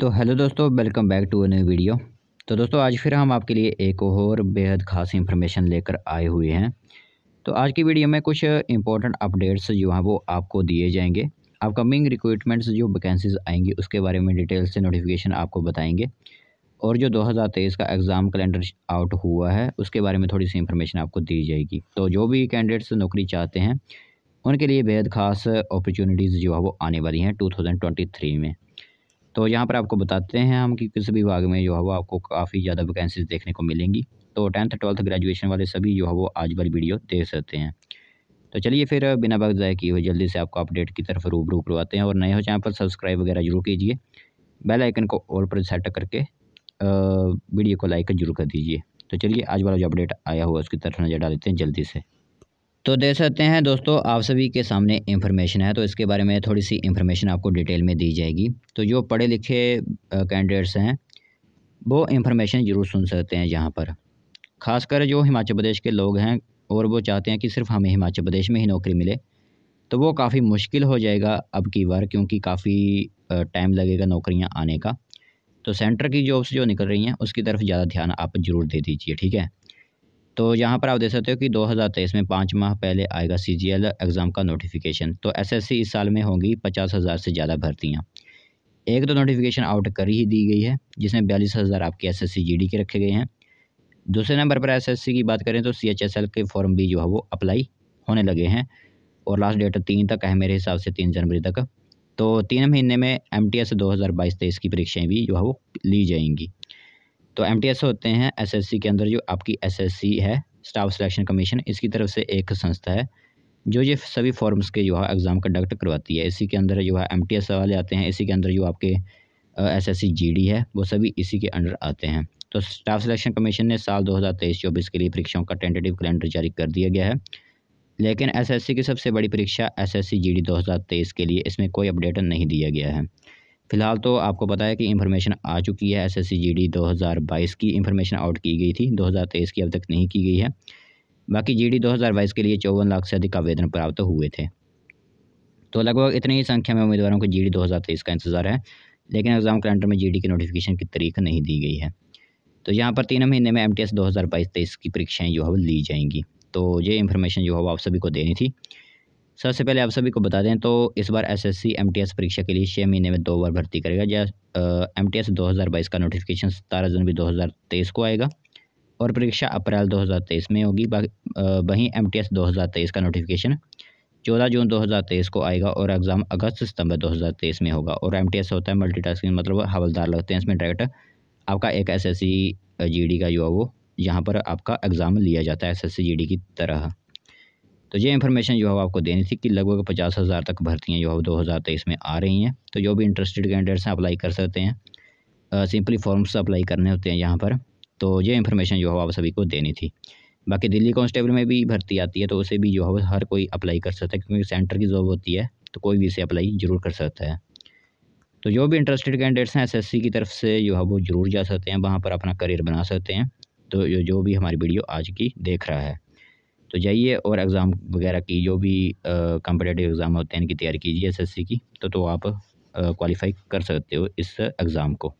तो हेलो दोस्तों welcome back to a new video तो दोस्तों आज फिर हम आपके लिए एक और बेहद ख़ास इन्फॉर्मेशन लेकर आए हुए हैं तो आज की वीडियो में कुछ इंपॉर्टेंट अपडेट्स जो हैं वो आपको दिए जाएंगे अपकमिंग रिक्रूटमेंट्स जो वैकेंसीज आएंगी उसके बारे में डिटेल से नोटिफिकेशन आपको बताएंगे और जो 2023 का एग्ज़ाम कैलेंडर आउट हुआ है उसके बारे में थोड़ी सी इन्फॉर्मेशन आपको दी जाएगी तो जो भी कैंडिडेट्स नौकरी चाहते हैं उनके लिए बेहद ख़ास अपॉर्चुनिटीज़ जो है वो आने वाली हैं टू में तो यहाँ पर आपको बताते हैं हम कि किस विभाग में जो है वो आपको काफ़ी ज़्यादा वैकेंसीज देखने को मिलेंगी तो टेंथ ट्वेल्थ ग्रेजुएशन वाले सभी जो है वो आज वाली वीडियो देख सकते हैं तो चलिए फिर बिना वक्त जाए किए जल्दी से आपको अपडेट की तरफ रूबरू करवाते हैं और नए हो चैनल पर सब्सक्राइब वगैरह जरूर कीजिए बेल आइकन को और पर सेट करके वीडियो को लाइक जरूर कर दीजिए तो चलिए आज वाला जो अपडेट आया हुआ उसकी तरफ नज़र डालते हैं जल्दी से तो दे सकते हैं दोस्तों आप सभी के सामने इन्फॉर्मेशन है तो इसके बारे में थोड़ी सी इन्फॉर्मेशन आपको डिटेल में दी जाएगी तो जो पढ़े लिखे कैंडिडेट्स हैं वो इन्फॉर्मेशन ज़रूर सुन सकते हैं यहाँ पर खासकर जो हिमाचल प्रदेश के लोग हैं और वो चाहते हैं कि सिर्फ हमें हिमाचल प्रदेश में ही नौकरी मिले तो वो काफ़ी मुश्किल हो जाएगा अब की बार क्योंकि काफ़ी टाइम लगेगा नौकरियाँ आने का तो सेंटर की जॉब्स जो निकल रही हैं उसकी तरफ ज़्यादा ध्यान आप ज़रूर दे दीजिए ठीक है तो यहाँ पर आप देख सकते हो कि 2023 में पाँच माह पहले आएगा सी जी एल एग्ज़ाम का नोटिफिकेशन तो एस एस सी इस साल में होंगी पचास हज़ार से ज़्यादा भर्तियाँ एक तो नोटिफिकेशन आउट कर ही दी गई है जिसमें बयालीस हज़ार आपके S S C G D के रखे गए हैं दूसरे नंबर पर एस एस सी की बात करें तो सी एच एस एल के फॉर्म भी जो है वो अप्लाई होने लगे हैं और लास्ट डेट तीन तक है मेरे हिसाब से तीन जनवरी तक तो तीन महीने में एम टी एस दो हज़ार बाईस तेईस की परीक्षाएँ भी जो है वो ली जाएंगी तो एम होते हैं एस के अंदर जो आपकी एस है स्टाफ सिलेक्शन कमीशन इसकी तरफ से एक संस्था है जो ये सभी फॉर्म्स के जो है एग्ज़ाम कंडक्ट करवाती है इसी के अंदर जो है एम वाले आते हैं इसी के अंदर जो आपके एस एस सी है वो सभी इसी के अंडर आते हैं तो स्टाफ सिलेक्शन कमीशन ने साल 2023-24 के लिए परीक्षाओं का टेंटेटिव कैलेंडर जारी कर दिया गया है लेकिन एसएससी की सबसे बड़ी परीक्षा एसएससी जीडी 2023 के लिए इसमें कोई अपडेट नहीं दिया गया है फ़िलहाल तो आपको पता है कि इन्फॉर्मेशन आ चुकी है एसएससी जीडी 2022 की इन्फॉर्मेशन आउट की गई थी 2023 की अब तक नहीं की गई है बाकी जीडी 2022 के लिए चौवन लाख से अधिक आवेदन प्राप्त हुए थे तो लगभग इतनी ही संख्या में उम्मीदवारों को जी डी का इंतज़ार है लेकिन एग्ज़ाम कैलेंडर में जी की नोटिफिकेशन की तारीख नहीं दी गई है तो यहाँ पर तीन महीने में एम टी एस की परीक्षाएँ जो है ली जाएंगी तो ये इन्फॉर्मेशन जो है वो आप सभी को देनी थी सबसे पहले आप सभी को बता दें तो इस बार एसएससी एमटीएस परीक्षा के लिए छः महीने में दो बार भर्ती करेगा या एम टी का नोटिफिकेशन सतारह जनवरी तेईस को आएगा और परीक्षा अप्रैल 2023 में होगी वहीं एम टी तेईस का नोटिफिकेशन 14 जून 2023 को आएगा और एग्ज़ाम अगस्त सितंबर 2023 में होगा और एस होता है मल्टीटास्किंग मतलब हवलदार लगते हैं इसमें डायरेक्ट आपका एक एसएससी जीडी का जो है वो यहाँ पर आपका एग्ज़ाम लिया जाता है एसएससी जीडी की तरह तो ये इन्फॉर्मेशन जो है आपको देनी थी कि लगभग पचास हज़ार तक भर्तियाँ जो है दो हज़ार तेईस में आ रही हैं तो जो भी इंटरेस्टेड कैंडिडेट्स हैं अप्लाई कर सकते हैं सिंपली फॉर्म्स अप्लाई करने होते हैं यहाँ पर तो ये इन्फॉर्मेशन जो है आप सभी को देनी थी बाकी दिल्ली कॉन्स्टेबल में भी भर्ती आती है तो उसे भी जो है हर कोई अप्लाई कर सकता है क्योंकि सेंटर की जॉब होती है तो कोई भी इसे अप्लाई ज़रूर कर सकता है तो जो भी इंटरेस्टेड कैंडिडेट्स हैं एसएससी की तरफ से जो है वो ज़रूर जा सकते हैं वहाँ पर अपना करियर बना सकते हैं तो जो भी हमारी वीडियो आज की देख रहा है तो जाइए और एग्ज़ाम वगैरह की जो भी कॉम्पिटेटिव एग्ज़ाम होते हैं इनकी तैयारी कीजिए एस एस सी की तो तो आप क्वालिफ़ाई कर सकते हो इस एग्ज़ाम को